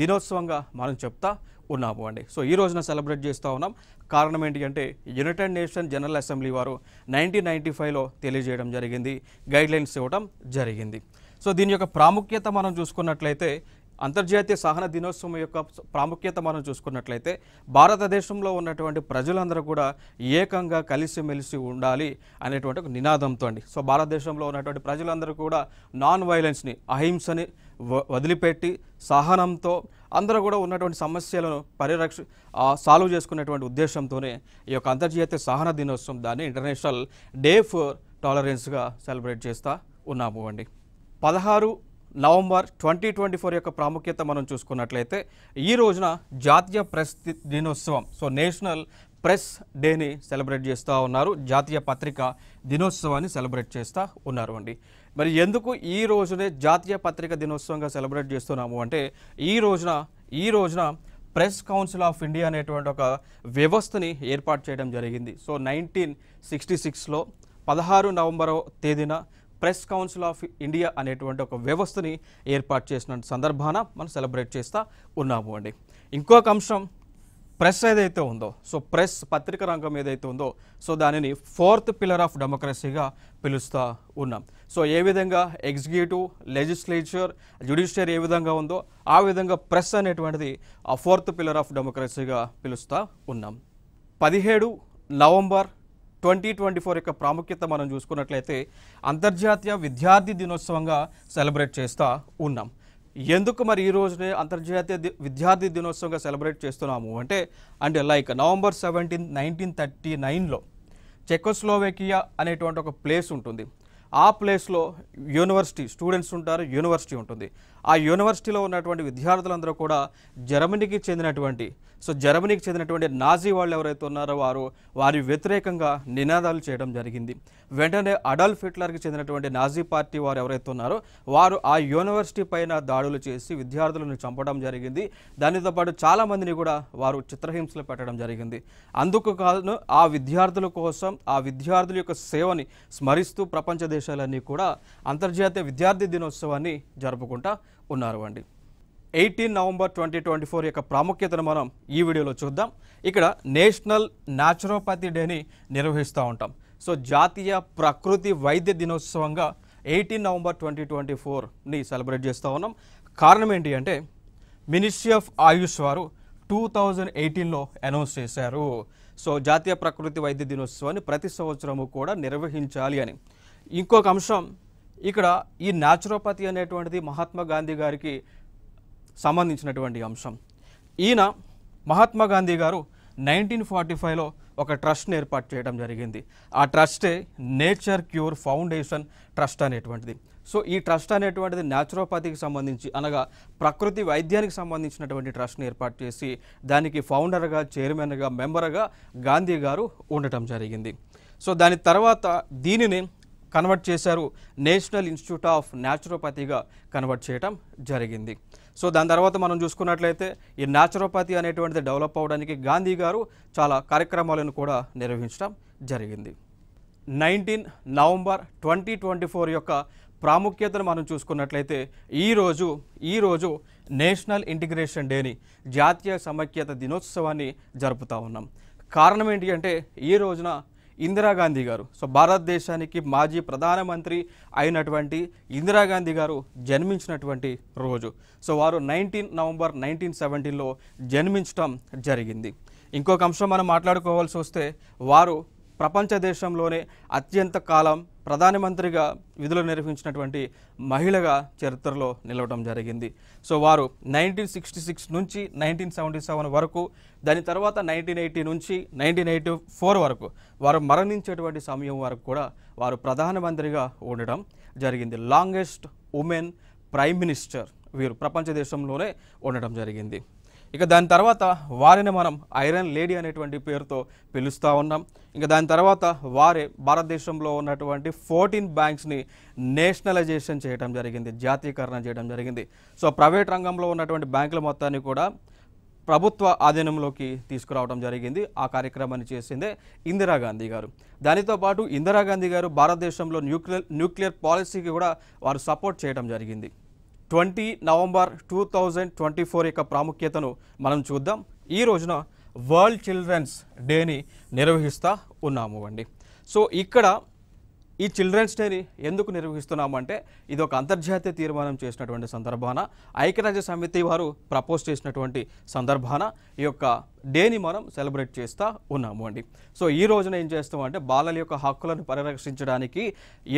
Speaker 1: దినోత్సవంగా మనం చెప్తా ఉన్నాము అండి సో ఈ రోజున సెలబ్రేట్ చేస్తూ ఉన్నాం కారణం ఏంటి అంటే యునైటెడ్ నేషన్ జనరల్ అసెంబ్లీ వారు నైన్టీన్ నైంటీ ఫైవ్లో తెలియజేయడం జరిగింది గైడ్లైన్స్ ఇవ్వడం జరిగింది సో దీని యొక్క ప్రాముఖ్యత మనం చూసుకున్నట్లయితే అంతర్జాతీయ సహన దినోత్సవం యొక్క ప్రాముఖ్యత మనం చూసుకున్నట్లయితే భారతదేశంలో ఉన్నటువంటి ప్రజలందరూ కూడా ఏకంగా కలిసిమెలిసి ఉండాలి అనేటువంటి ఒక నినాదంతో అండి సో భారతదేశంలో ఉన్నటువంటి ప్రజలందరూ కూడా నాన్ వైలెన్స్ని అహింసని వదిలిపెట్టి సహనంతో అందరూ కూడా ఉన్నటువంటి సమస్యలను పరిరక్ష సాల్వ్ చేసుకునేటువంటి ఉద్దేశంతోనే ఈ యొక్క అంతర్జాతీయ సహన దినోత్సవం దాన్ని ఇంటర్నేషనల్ డే ఫర్ టాలరెన్స్గా సెలబ్రేట్ చేస్తూ ఉన్నాము అండి పదహారు నవంబర్ ట్వంటీ ట్వంటీ ఫోర్ యొక్క ప్రాముఖ్యత మనం చూసుకున్నట్లయితే ఈ రోజున జాతీయ ప్రెస్ దినోత్సవం సో నేషనల్ ప్రెస్ డేని సెలబ్రేట్ చేస్తూ ఉన్నారు జాతీయ పత్రిక దినోత్సవాన్ని సెలబ్రేట్ చేస్తూ ఉన్నారు అండి మరి ఎందుకు ఈ రోజునే జాతీయ పత్రిక దినోత్సవంగా సెలబ్రేట్ చేస్తున్నాము అంటే ఈ రోజున ఈ రోజున ప్రెస్ కౌన్సిల్ ఆఫ్ ఇండియా అనేటువంటి ఒక వ్యవస్థని ఏర్పాటు చేయడం జరిగింది సో నైన్టీన్ సిక్స్టీ సిక్స్లో పదహారు నవంబర్ తేదీన ప్రెస్ కౌన్సిల్ ఆఫ్ ఇండియా అనేటువంటి ఒక వ్యవస్థని ఏర్పాటు చేసిన సందర్భాన మనం సెలబ్రేట్ చేస్తూ ఉన్నాము అండి ఇంకొక అంశం ప్రెస్ ఏదైతే ఉందో సో ప్రెస్ పత్రిక రంగం ఏదైతే ఉందో సో దానిని ఫోర్త్ పిల్లర్ ఆఫ్ డెమోక్రసీగా పిలుస్తూ ఉన్నాం సో ఏ విధంగా ఎగ్జిక్యూటివ్ లెజిస్లేచర్ జ్యుడిషియర్ ఏ విధంగా ఉందో ఆ విధంగా ప్రెస్ అనేటువంటిది ఆ ఫోర్త్ పిల్లర్ ఆఫ్ డెమోక్రసీగా పిలుస్తూ ఉన్నాం పదిహేడు నవంబర్ ట్వంటీ ట్వంటీ ఫోర్ యొక్క ప్రాముఖ్యత మనం చూసుకున్నట్లయితే అంతర్జాతీయ విద్యార్థి దినోత్సవంగా సెలబ్రేట్ చేస్తూ ఉన్నాం ఎందుకు మరి ఈ రోజునే అంతర్జాతీయ విద్యార్థి దినోత్సవంగా సెలబ్రేట్ చేస్తున్నాము అంటే and like November seventeen nineteen thirty నైన్లో చెకోస్లోవేకియా అనేటువంటి ఒక ప్లేస్ ఉంటుంది ఆ ప్లేస్లో యూనివర్సిటీ స్టూడెంట్స్ ఉంటారు యూనివర్సిటీ ఉంటుంది ఆ యూనివర్సిటీలో ఉన్నటువంటి విద్యార్థులందరూ కూడా జర్మనీకి చెందినటువంటి సో జర్మనీకి చెందినటువంటి నాజీ వాళ్ళు ఎవరైతే ఉన్నారో వారు వారి వ్యతిరేకంగా నినాదాలు చేయడం జరిగింది వెంటనే అడల్ఫ్ హిట్లర్కి చెందినటువంటి నాజీ పార్టీ వారు ఎవరైతే ఉన్నారో వారు ఆ యూనివర్సిటీ పైన దాడులు చేసి విద్యార్థులను చంపడం జరిగింది దానితో పాటు చాలామందిని కూడా వారు చిత్రహింసలు పెట్టడం జరిగింది అందుకు కాదు ఆ విద్యార్థుల కోసం ఆ విద్యార్థుల యొక్క సేవని స్మరిస్తూ ప్రపంచ దేశాలన్నీ కూడా అంతర్జాతీయ విద్యార్థి దినోత్సవాన్ని జరుపుకుంటా ఉన్నారు అండి eighteen November twenty twenty four యొక్క ప్రాముఖ్యతను మనం ఈ వీడియోలో చూద్దాం ఇక్కడ నేషనల్ న్యాచురోపతి డేని నిర్వహిస్తూ ఉంటాం సో జాతీయ ప్రకృతి వైద్య దినోత్సవంగా ఎయిటీన్ నవంబర్ ట్వంటీ ట్వంటీ ఫోర్ని సెలబ్రేట్ చేస్తూ ఉన్నాం కారణం ఏంటి అంటే మినిస్ట్రీ ఆఫ్ ఆయుష్ వారు టూ థౌజండ్ ఎయిటీన్లో అనౌన్స్ చేశారు సో జాతీయ ప్రకృతి వైద్య దినోత్సవాన్ని ప్రతి సంవత్సరము కూడా నిర్వహించాలి అని ఇంకొక అంశం ఇక్కడ ఈ న్యాచురోపతి అనేటువంటిది మహాత్మా గాంధీ గారికి సంబంధించినటువంటి అంశం ఈయన మహాత్మా గాంధీ గారు నైన్టీన్ ఫార్టీ ఫైవ్లో ఒక ట్రస్ట్ని ఏర్పాటు చేయడం జరిగింది ఆ ట్రస్టే నేచర్ క్యూర్ ఫౌండేషన్ ట్రస్ట్ అనేటువంటిది సో ఈ ట్రస్ట్ అనేటువంటిది న్యాచురోపతికి సంబంధించి అనగా ప్రకృతి వైద్యానికి సంబంధించినటువంటి ట్రస్ట్ని ఏర్పాటు చేసి దానికి ఫౌండర్గా చైర్మన్గా మెంబర్గా గాంధీ గారు ఉండటం జరిగింది సో దాని తర్వాత దీనిని కన్వర్ట్ చేశారు నేషనల్ ఇన్స్టిట్యూట్ ఆఫ్ న్యాచురోపతిగా కన్వర్ట్ చేయటం జరిగింది సో దాని తర్వాత మనం చూసుకున్నట్లయితే ఈ న్యాచురోపతి అనేటువంటిది డెవలప్ అవడానికి గాంధీ గారు చాలా కార్యక్రమాలను కూడా నిర్వహించడం జరిగింది nineteen November twenty twenty four యొక్క ప్రాముఖ్యతను మనం చూసుకున్నట్లయితే ఈరోజు ఈరోజు నేషనల్ ఇంటిగ్రేషన్ డేని జాతీయ సమైక్యత దినోత్సవాన్ని జరుపుతూ ఉన్నాం కారణం ఏంటి అంటే ఈ రోజున ఇందిరాగాంధీ గారు సో భారతదేశానికి మాజీ ప్రధానమంత్రి అయినటువంటి ఇందిరాగాంధీ గారు జన్మించినటువంటి రోజు సో వారు నైన్టీన్ నవంబర్ నైన్టీన్ సెవెంటీన్లో జన్మించటం జరిగింది ఇంకొక అంశం మనం మాట్లాడుకోవాల్సి వస్తే వారు ప్రపంచ దేశంలోనే అత్యంత కాలం ప్రధానమంత్రిగా విధులు నిర్వహించినటువంటి మహిళగా చరిత్రలో నిలవడం జరిగింది సో వారు నైన్టీన్ సిక్స్టీ సిక్స్ నుంచి నైన్టీన్ సెవెంటీ సెవెన్ వరకు దాని తర్వాత నైన్టీన్ ఎయిటీ నుంచి నైన్టీన్ ఎయిటీ ఫోర్ వరకు వారు మరణించేటువంటి సమయం వరకు కూడా వారు ప్రధానమంత్రిగా ఉండడం జరిగింది లాంగెస్ట్ ఉమెన్ ప్రైమ్ మినిస్టర్ వీరు ప్రపంచ దేశంలోనే ఉండడం జరిగింది ఇక దాని తర్వాత వారిని మనం ఐరన్ లేడీ అనేటువంటి పేరుతో పిలుస్తూ ఉన్నాం ఇంకా దాని తర్వాత వారే భారతదేశంలో ఉన్నటువంటి ఫోర్టీన్ బ్యాంక్స్ని నేషనలైజేషన్ చేయడం జరిగింది జాతీయకరణ చేయడం జరిగింది సో ప్రైవేట్ రంగంలో ఉన్నటువంటి బ్యాంకుల మొత్తాన్ని కూడా ప్రభుత్వ ఆధీనంలోకి తీసుకురావడం జరిగింది ఆ కార్యక్రమాన్ని చేసిందే ఇందిరాగాంధీ గారు దానితో పాటు ఇందిరాగాంధీ గారు భారతదేశంలో న్యూక్లియర్ న్యూక్లియర్ పాలసీకి కూడా వారు సపోర్ట్ చేయడం జరిగింది twenty November two thousand twenty four యొక్క ప్రాముఖ్యతను మనం చూద్దాం ఈ రోజున వరల్డ్ చిల్డ్రన్స్ డేని నిర్వహిస్తూ ఉన్నాము అండి సో ఇక్కడ ఈ చిల్డ్రన్స్ డేని ఎందుకు నిర్వహిస్తున్నామంటే ఇది ఒక అంతర్జాతీయ తీర్మానం చేసినటువంటి సందర్భాన ఐక్యరాజ్య సమితి వారు ప్రపోజ్ చేసినటువంటి సందర్భాన ఈ యొక్క డేని మనం సెలబ్రేట్ చేస్తూ ఉన్నాము అండి సో ఈ రోజున ఏం చేస్తామంటే బాలల యొక్క హక్కులను పరిరక్షించడానికి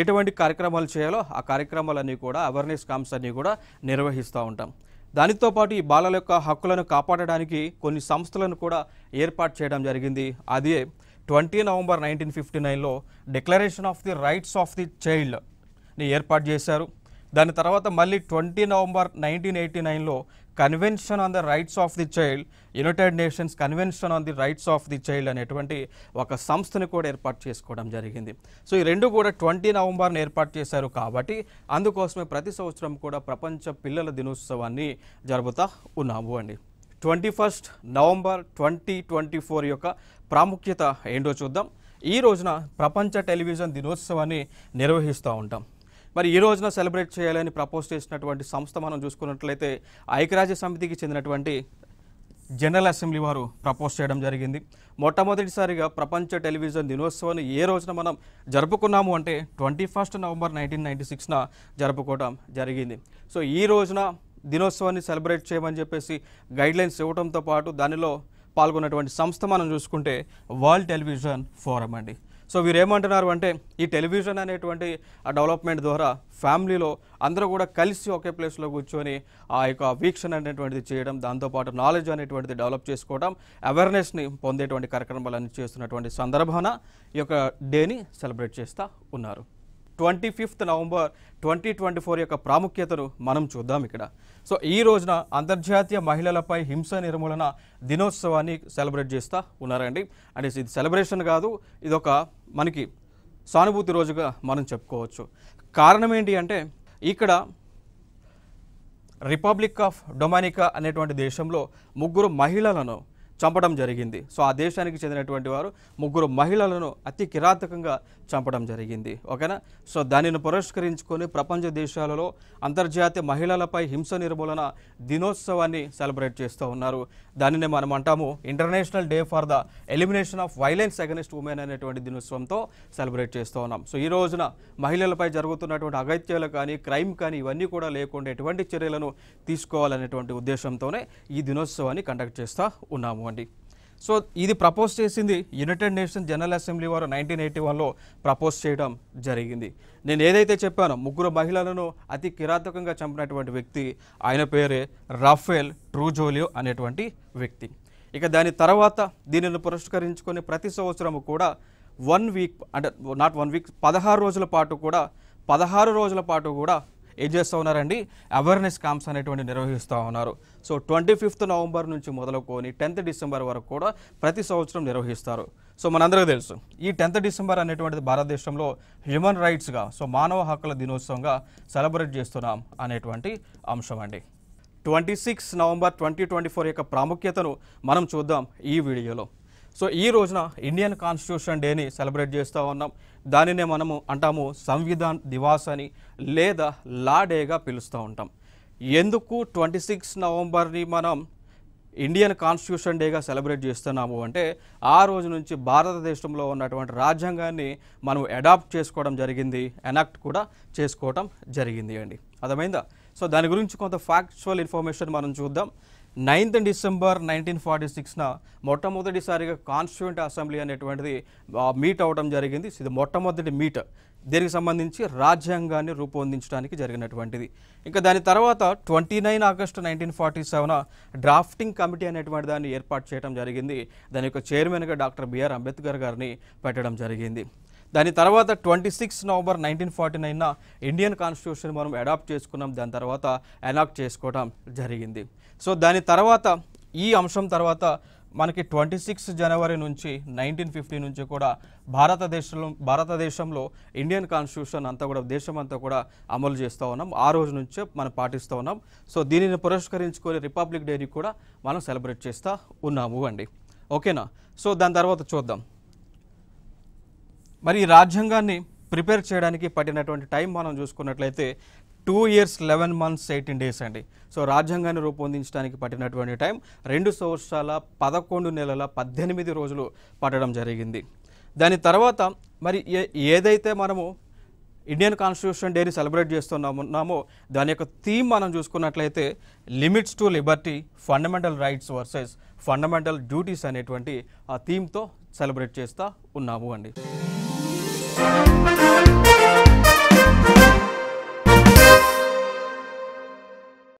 Speaker 1: ఎటువంటి కార్యక్రమాలు చేయాలో ఆ కార్యక్రమాలన్నీ కూడా అవేర్నెస్ క్యాంప్స్ అన్నీ కూడా నిర్వహిస్తూ ఉంటాం దానితో పాటు ఈ బాలల యొక్క హక్కులను కాపాడడానికి కొన్ని సంస్థలను కూడా ఏర్పాటు చేయడం జరిగింది అదే ట్వంటీ నవంబర్ నైన్టీన్ ఫిఫ్టీ నైన్లో declaration of the rights of the చైల్డ్ని ఏర్పాటు చేశారు దాని తర్వాత మళ్ళీ ట్వంటీ నవంబర్ నైన్టీన్ ఎయిటీ నైన్లో convention on the rights of the child United Nations convention on the rights of the child అనేటువంటి ఒక సంస్థను కూడా ఏర్పాటు చేసుకోవడం జరిగింది సో ఈ రెండు కూడా ట్వంటీ నవంబర్ని ఏర్పాటు చేశారు కాబట్టి అందుకోసమే ప్రతి సంవత్సరం కూడా ప్రపంచ పిల్లల దినోత్సవాన్ని జరుపుతూ ఉన్నాము అండి twenty first November twenty twenty four యొక్క ప్రాముఖ్యత ఏంటో చూద్దాం ఈ రోజున ప్రపంచ టెలివిజన్ దినోత్సవాన్ని నిర్వహిస్తూ ఉంటాం మరి ఈ రోజున సెలబ్రేట్ చేయాలని ప్రపోజ్ చేసినటువంటి సంస్థ మనం చూసుకున్నట్లయితే ఐక్యరాజ్య సమితికి చెందినటువంటి జనరల్ అసెంబ్లీ వారు ప్రపోజ్ చేయడం జరిగింది మొట్టమొదటిసారిగా ప్రపంచ టెలివిజన్ దినోత్సవాన్ని ఏ రోజున మనం జరుపుకున్నాము అంటే twenty first November nineteen ninety సిక్స్న జరుపుకోవడం జరిగింది సో ఈ రోజున దినోత్సవాన్ని సెలబ్రేట్ చేయమని చెప్పేసి గైడ్లైన్స్ ఇవ్వడంతో పాటు దానిలో పాల్గొన్నటువంటి సంస్థ మనం చూసుకుంటే వరల్డ్ టెలివిజన్ ఫోరం అండి సో వీరేమంటున్నారు అంటే ఈ టెలివిజన్ అనేటువంటి డెవలప్మెంట్ ద్వారా ఫ్యామిలీలో అందరూ కూడా కలిసి ఒకే ప్లేస్లో కూర్చొని ఆ యొక్క వీక్షణ అనేటువంటిది చేయడం దాంతోపాటు నాలెడ్జ్ అనేటువంటిది డెవలప్ చేసుకోవడం అవేర్నెస్ని పొందేటువంటి కార్యక్రమాలన్నీ చేస్తున్నటువంటి సందర్భాన ఈ యొక్క డేని సెలబ్రేట్ చేస్తూ ఉన్నారు twenty fifth November twenty twenty four యొక్క ప్రాముఖ్యతను మనం చూద్దాం ఇక్కడ సో ఈ రోజున అంతర్జాతీయ మహిళలపై హింస నిర్మూలన దినోత్సవాన్ని సెలబ్రేట్ చేస్తూ ఉన్నారండి అంటే ఇది సెలబ్రేషన్ కాదు ఇది ఒక మనకి సానుభూతి రోజుగా మనం చెప్పుకోవచ్చు కారణం ఏంటి అంటే ఇక్కడ రిపబ్లిక్ ఆఫ్ డొమానికా అనేటువంటి దేశంలో ముగ్గురు మహిళలను చంపడం జరిగింది సో ఆ దేశానికి చెందినటువంటి వారు ముగ్గురు మహిళలను అతి కిరాతకంగా చంపడం జరిగింది ఓకేనా సో దానిని పురస్కరించుకొని ప్రపంచ దేశాలలో అంతర్జాతీయ మహిళలపై హింస నిర్మూలన దినోత్సవాన్ని సెలబ్రేట్ చేస్తూ ఉన్నారు దానిని మనం అంటాము international day for the elimination of violence against women అనేటువంటి దినోత్సవంతో సెలబ్రేట్ చేస్తూ ఉన్నాం సో ఈ రోజున మహిళలపై జరుగుతున్నటువంటి అగత్యాలు కానీ క్రైమ్ కానీ ఇవన్నీ కూడా లేకుండా ఎటువంటి చర్యలను తీసుకోవాలనేటువంటి ఉద్దేశంతోనే ఈ దినోత్సవాన్ని కండక్ట్ చేస్తూ ఉన్నాము అండి సో ఇది ప్రపోజ్ చేసింది యునైటెడ్ నేషన్స్ జనరల్ అసెంబ్లీ వారు నైన్టీన్ ఎయిటీ వన్లో ప్రపోజ్ చేయడం జరిగింది నేను ఏదైతే చెప్పానో ముగ్గురు మహిళలను అతి కిరాతకంగా చంపినటువంటి వ్యక్తి ఆయన పేరే రాఫెల్ ట్రూజోలియో అనేటువంటి వ్యక్తి ఇక దాని తర్వాత దీనిని పురస్కరించుకొని ప్రతి సంవత్సరము కూడా వన్ వీక్ అంటే నాట్ వన్ వీక్ పదహారు రోజుల పాటు కూడా పదహారు రోజుల పాటు కూడా ఏం చేస్తూ ఉన్నారండి అవేర్నెస్ క్యాంప్స్ అనేటువంటి నిర్వహిస్తూ ఉన్నారు సో ట్వంటీ ఫిఫ్త్ నవంబర్ నుంచి మొదలుకొని టెన్త్ డిసెంబర్ వరకు కూడా ప్రతి సంవత్సరం నిర్వహిస్తారు సో మనందరికీ తెలుసు ఈ టెన్త్ డిసెంబర్ అనేటువంటిది భారతదేశంలో హ్యూమన్ రైట్స్గా సో మానవ హక్కుల దినోత్సవంగా సెలబ్రేట్ చేస్తున్నాం అనేటువంటి అంశం అండి twenty six November twenty twenty four యొక్క ప్రాముఖ్యతను మనం చూద్దాం ఈ వీడియోలో సో ఈ రోజున ఇండియన్ కాన్స్టిట్యూషన్ డేని సెలబ్రేట్ చేస్తూ ఉన్నాం దానినే మనము అంటాము సంవిధాన్ దివాస్ అని లేదా లా డేగా పిలుస్తూ ఉంటాం ఎందుకు ట్వంటీ సిక్స్ నవంబర్ని మనం ఇండియన్ కాన్స్టిట్యూషన్ డేగా సెలబ్రేట్ చేస్తున్నాము అంటే ఆ రోజు నుంచి భారతదేశంలో ఉన్నటువంటి రాజ్యాంగాన్ని మనం అడాప్ట్ చేసుకోవడం జరిగింది ఎనాక్ట్ కూడా చేసుకోవడం జరిగింది అండి అర్థమైందా సో దాని గురించి కొంత ఫ్యాక్చువల్ ఇన్ఫర్మేషన్ మనం చూద్దాం నైన్త్ డిసెంబర్ నైన్టీన్ ఫార్టీ సిక్స్న మొట్టమొదటిసారిగా కాన్స్టిట్యూంట్ అసెంబ్లీ అనేటువంటిది మీట్ అవ్వడం జరిగింది ఇది మొట్టమొదటి మీట్ దీనికి సంబంధించి రాజ్యాంగాన్ని రూపొందించడానికి జరిగినటువంటిది ఇంకా దాని తర్వాత twenty nine August nineteen forty seven drafting committee అనేటువంటి దాన్ని ఏర్పాటు చేయడం జరిగింది దాని యొక్క చైర్మన్గా డాక్టర్ బిఆర్ అంబేద్కర్ గారిని పెట్టడం జరిగింది దాని తర్వాత twenty six November nineteen forty నైన్న ఇండియన్ కాన్స్టిట్యూషన్ మనం అడాప్ట్ చేసుకున్నాం దాని తర్వాత అనాక్ట్ చేసుకోవడం జరిగింది సో దాని తర్వాత ఈ అంశం తర్వాత మనకి ట్వంటీ సిక్స్ జనవరి నుంచి నైన్టీన్ ఫిఫ్టీ నుంచి కూడా భారతదేశంలో భారతదేశంలో ఇండియన్ కాన్స్టిట్యూషన్ అంతా కూడా దేశం అంతా కూడా అమలు చేస్తూ ఉన్నాం ఆ రోజు నుంచే మనం పాటిస్తూ ఉన్నాం సో దీనిని పురస్కరించుకొని రిపబ్లిక్ డేని కూడా మనం సెలబ్రేట్ చేస్తూ ఉన్నాము అండి ఓకేనా సో దాని తర్వాత చూద్దాం మరి ఈ రాజ్యాంగాన్ని ప్రిపేర్ చేయడానికి పట్టినటువంటి టైం మనం చూసుకున్నట్లయితే two years eleven months eighteen days అండి సో రాజ్యాంగాన్ని రూపొందించడానికి పట్టినటువంటి టైం రెండు సంవత్సరాల పదకొండు నెలల పద్దెనిమిది రోజులు పట్టడం జరిగింది దాని తర్వాత మరి ఏదైతే మనము ఇండియన్ కాన్స్టిట్యూషన్ డేని సెలబ్రేట్ చేస్తున్నామున్నామో దాని యొక్క థీమ్ మనం చూసుకున్నట్లయితే limits to liberty fundamental rights versus fundamental duties అనేటువంటి ఆ థీమ్తో సెలబ్రేట్ చేస్తూ ఉన్నాము అండి Bye.